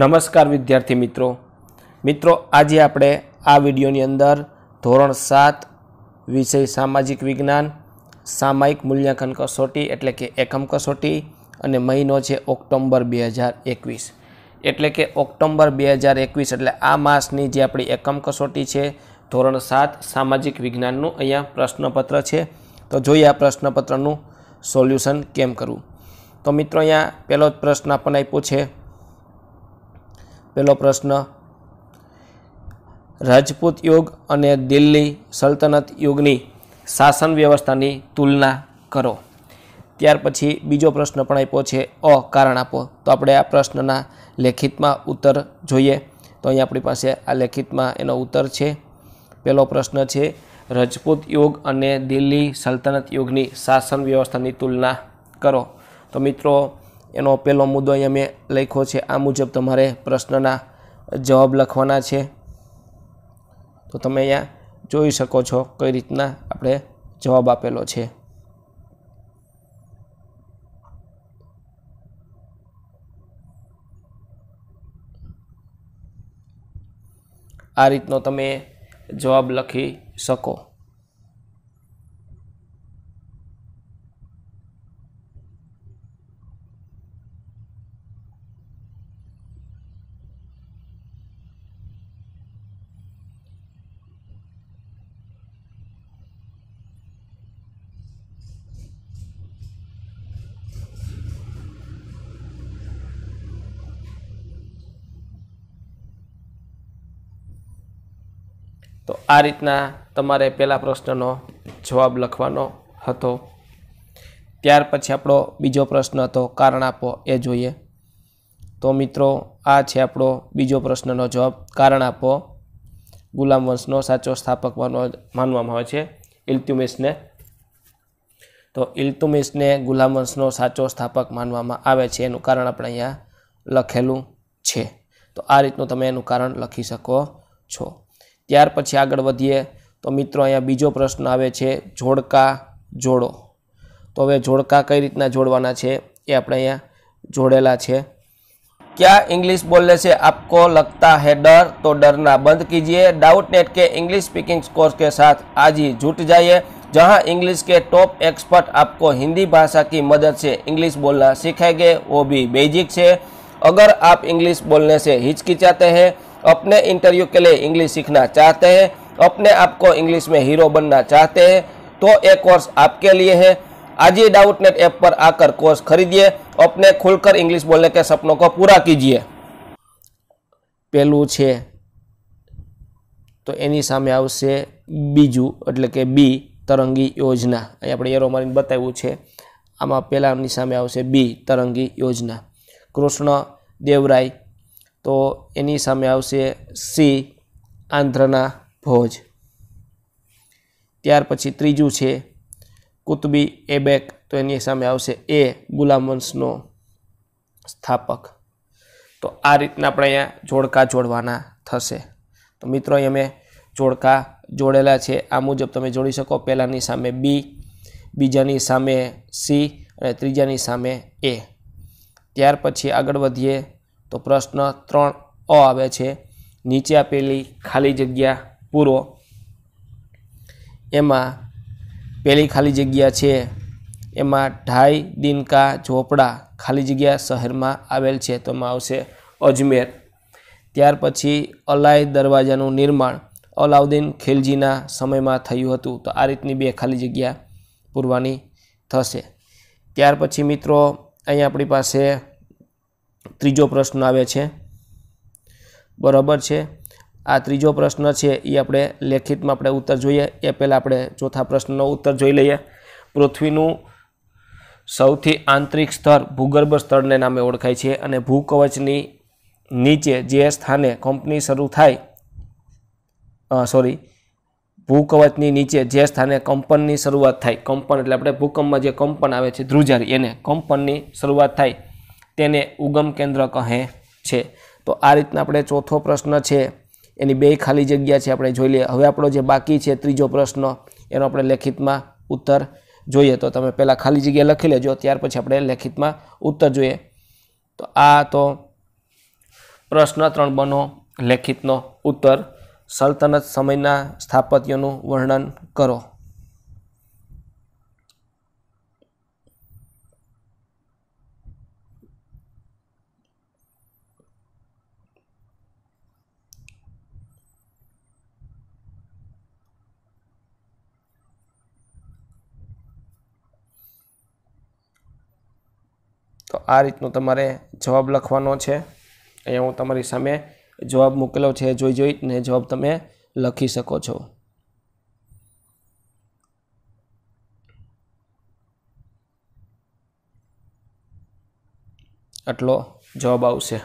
નમસ્કાર વિદ્યાર્થી મિત્રો મિત્રો આજે આપણે આ વિડીયોની અંદર ધોરણ સાત વિષય સામાજિક વિજ્ઞાન સામાયિક મૂલ્યાંકન કસોટી એટલે કે એકમ કસોટી અને મહિનો છે ઓક્ટોમ્બર બે હજાર એકવીસ એટલે કે ઓક્ટોમ્બર બે હજાર એકવીસ એટલે આ માસની જે આપણી એકમ કસોટી છે ધોરણ સાત સામાજિક વિજ્ઞાનનું અહીંયા પ્રશ્નપત્ર છે તો જોઈએ આ પ્રશ્નપત્રનું સોલ્યુશન કેમ કરવું તો મિત્રો અહીંયા પહેલો જ પ્રશ્ન આપણને આપ્યો છે પહેલો પ્રશ્ન રાજપૂત યુગ અને દિલ્હી સલ્તનત યુગની શાસન વ્યવસ્થાની તુલના કરો ત્યાર પછી બીજો પ્રશ્ન પણ આપ્યો છે અ કારણ આપો તો આપણે આ પ્રશ્નના લેખિતમાં ઉત્તર જોઈએ તો અહીં આપણી પાસે આ લેખિતમાં એનો ઉત્તર છે પહેલો પ્રશ્ન છે રજપૂત યુગ અને દિલ્હી સલ્તનત યુગની શાસન વ્યવસ્થાની તુલના કરો તો મિત્રો એનો પહેલો મુદ્દો અહીંયા મેં લખ્યો છે આ મુજબ તમારે પ્રશ્નના જવાબ લખવાના છે તો તમે અહીંયા જોઈ શકો છો કઈ રીતના આપણે જવાબ આપેલો છે આ રીતનો તમે જવાબ લખી શકો તો આ રીતના તમારે પહેલા પ્રશ્નનો જવાબ લખવાનો હતો ત્યાર પછી આપણો બીજો પ્રશ્ન હતો કારણ આપો એ જોઈએ તો મિત્રો આ છે આપણો બીજો પ્રશ્નનો જવાબ કારણ આપો ગુલામ વંશનો સાચો સ્થાપક માનવામાં આવે છે ઇલ્તુમિસને તો ઇલ્તુમિસને ગુલામ વંશનો સાચો સ્થાપક માનવામાં આવે છે એનું કારણ આપણે અહીંયા લખેલું છે તો આ રીતનું તમે એનું કારણ લખી શકો છો त્યાર પછી આગળ વધીએ તો મિત્રો અહીંયા બીજો પ્રશ્ન આવે છે જોડકા જોડો તો હવે જોડકા કઈ રીતના જોડવાના છે એ આપણે અહીંયા જોડેલા છે ક્યા ઇંગ્લિશ બોલલે છે આપકો لگتا હે ડર તો ડર ના બંધ કીજીએ ડાઉટનેટ કે ઇંગ્લિશ સ્પીકિંગ કોર્સ કે સાથ આજ જ જોડ જઈએ જ્યાં ઇંગ્લિશ કે ટોપ Эксપર્ટ આપકો હિન્દી ભાષા કી મદદ સે ઇંગ્લિશ બોલના શીખાયગે ઓબી બેઝિક છે અગર આપ ઇંગ્લિશ બોલને સે હિચકિચાતે હે अपने इंटरव्यू के लिए इंग्लिश सीखना चाहते हैं अपने आप को इंग्लिश में हीरो बनना चाहते हैं तो ये कोर्स आपके लिए है आज ही डाउटनेट ऐप पर आकर कोर्स खरीदिए अपने खुलकर इंग्लिश बोलने के सपनों को पूरा कीजिए પહેલું છે તો એની સામે આવશે બીજું એટલે કે બી તરંગી યોજના અહીં આપણે એરો મારીને બતાવ્યું છે આમાં પહેલાંની સામે આવશે બી તરંગી યોજના કૃષ્ણ દેવરાય તો એની સામે આવશે સી આંધ્રના ભોજ ત્યાર પછી ત્રીજું છે કુતબી એબેક તો એની સામે આવશે એ ગુલામ સ્થાપક તો આ રીતના આપણે અહીંયા જોડકા જોડવાના થશે તો મિત્રો અહીંયા મેં જોડકા જોડેલા છે આ મુજબ તમે જોડી શકો પહેલાંની સામે બી બીજાની સામે સી અને ત્રીજાની સામે એ ત્યાર પછી આગળ વધીએ તો પ્રશ્ન ત્રણ અ આવે છે નીચે આપેલી ખાલી જગ્યા પૂરો એમાં પહેલી ખાલી જગ્યા છે એમાં ઢાઈ દિનકા ઝોપડા ખાલી જગ્યા શહેરમાં આવેલ છે તો એમાં આવશે અજમેર ત્યાર પછી અલાય દરવાજાનું નિર્માણ અલાઉદ્દીન ખિલજીના સમયમાં થયું હતું તો આ રીતની બે ખાલી જગ્યા પૂરવાની થશે ત્યાર પછી મિત્રો અહીં આપણી પાસે ત્રીજો પ્રશ્ન આવે છે બરાબર છે આ ત્રીજો પ્રશ્ન છે એ આપણે લેખિતમાં આપણે ઉત્તર જોઈએ એ પહેલાં આપણે ચોથા પ્રશ્નનો ઉત્તર જોઈ લઈએ પૃથ્વીનું સૌથી આંતરિક સ્તર ભૂગર્ભ સ્તરને નામે ઓળખાય છે અને ભૂકવચની નીચે જે સ્થાને કંપની શરૂ થાય સોરી ભૂકવચની નીચે જે સ્થાને કંપનની શરૂઆત થાય કંપન એટલે આપણે ભૂકંપમાં જે કંપન આવે છે ધ્રુજારી એને કંપનની શરૂઆત થાય તેને ઉગમ કેન્દ્ર કહે છે તો આ રીતના આપણે ચોથો પ્રશ્ન છે એની બે ખાલી જગ્યા છે આપણે જોઈ લઈએ હવે આપણો જે બાકી છે ત્રીજો પ્રશ્ન એનો આપણે લેખિતમાં ઉત્તર જોઈએ તો તમે પહેલાં ખાલી જગ્યા લખી લેજો ત્યાર પછી આપણે લેખિતમાં ઉત્તર જોઈએ તો આ તો પ્રશ્ન ત્રણ બનો લેખિતનો ઉત્તર સલ્તનત સમયના સ્થાપત્યનું વર્ણન કરો આ રીતનો તમારે જવાબ લખવાનો છે અહીંયા હું તમારી સામે જવાબ મૂકેલો છે જોઈ જોઈને જવાબ તમે લખી શકો છો આટલો જવાબ આવશે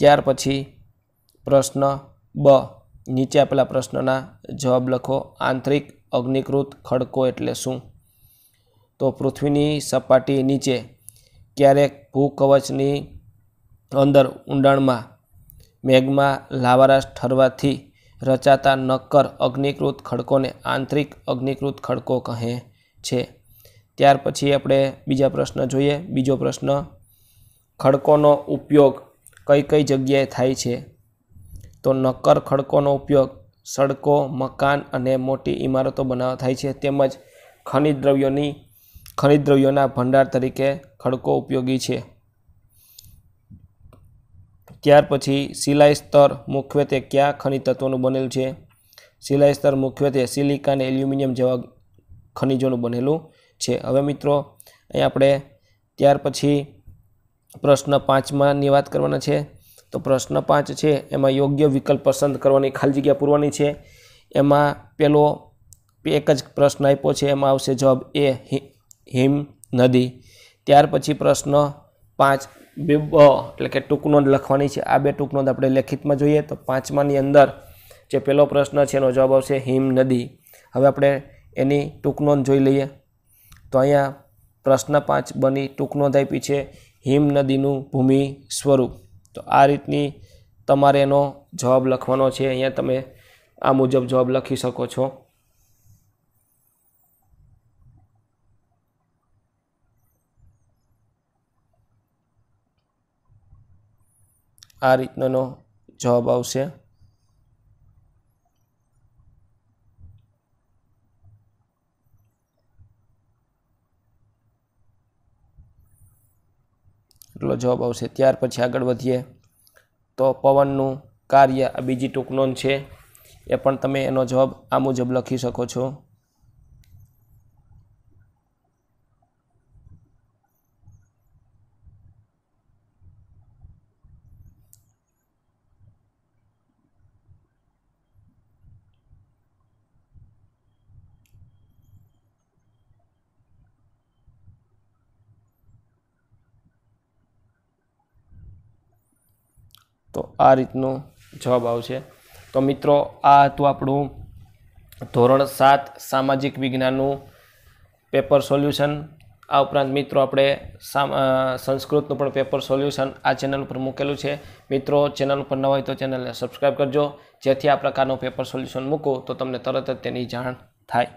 ત્યાર પછી પ્રશ્ન બ નીચે આપેલા પ્રશ્નના જવાબ લખો આંતરિક અગ્નિકૃત ખડકો એટલે શું તો પૃથ્વીની સપાટી નીચે ક્યારેક ભૂકવચની અંદર ઊંડાણમાં મેઘમાં લાવારાશ ઠરવાથી રચાતા નક્કર અગ્નિકૃત ખડકોને આંતરિક અગ્નિકૃત ખડકો કહે છે ત્યાર પછી આપણે બીજા પ્રશ્ન જોઈએ બીજો પ્રશ્ન ખડકોનો ઉપયોગ કઈ કઈ જગ્યાએ થાય છે તો નક્કર ખડકોનો ઉપયોગ સડકો મકાન અને મોટી ઇમારતો બનાવવા થાય છે તેમજ ખનિજ દ્રવ્યોની ખનિજ દ્રવ્યોના ભંડાર તરીકે ખડકો ઉપયોગી છે ત્યાર પછી સિલાઈ સ્તર મુખ્યત્વે કયા ખનિજ તત્વોનું બનેલું છે સિલાઈ સ્તર મુખ્યત્વે સિલિકા અને એલ્યુમિનિયમ જેવા ખનિજોનું બનેલું છે હવે મિત્રો અહીં આપણે ત્યાર પછી પ્રશ્ન પાંચમાંની વાત કરવાના છે તો પ્રશ્ન પાંચ છે એમાં યોગ્ય વિકલ્પ પસંદ કરવાની ખાલી જગ્યા પૂરવાની છે એમાં પેલો એક જ પ્રશ્ન આપ્યો છે એમાં આવશે જવાબ એ હિમ નદી ત્યાર પછી પ્રશ્ન પાંચ બે બ એટલે કે ટૂંકનોંધ લખવાની છે આ બે ટૂંકનોંધ આપણે લેખિતમાં જોઈએ તો પાંચમાની અંદર જે પહેલો પ્રશ્ન છે એનો જવાબ આવશે હિમ નદી હવે આપણે એની ટૂંકનોંધ જોઈ લઈએ તો અહીંયા પ્રશ્ન પાંચ બની ટૂંકનોંધ આપી છે હિમનદીનું ભૂમિ સ્વરૂપ તો આ રીતની તમારે એનો જવાબ લખવાનો છે અહીંયા તમે આ મુજબ જવાબ લખી શકો છો આ રીતનો જવાબ આવશે એટલો જવાબ આવશે ત્યાર પછી આગળ વધીએ તો પવનનું કાર્ય આ બીજી ટૂંક નોંધ છે એ પણ તમે એનો જવાબ આ મુજબ લખી શકો છો તો આ રીતનો જવાબ આવશે તો મિત્રો આ હતું આપણું ધોરણ સાત સામાજિક વિજ્ઞાનનું પેપર સોલ્યુશન આ ઉપરાંત મિત્રો આપણે સંસ્કૃતનું પણ પેપર સોલ્યુશન આ ચેનલ ઉપર મૂકેલું છે મિત્રો ચેનલ ઉપર ન હોય તો ચેનલને સબસ્ક્રાઈબ કરજો જેથી આ પ્રકારનું પેપર સોલ્યુશન મૂકું તો તમને તરત જ તેની જાણ થાય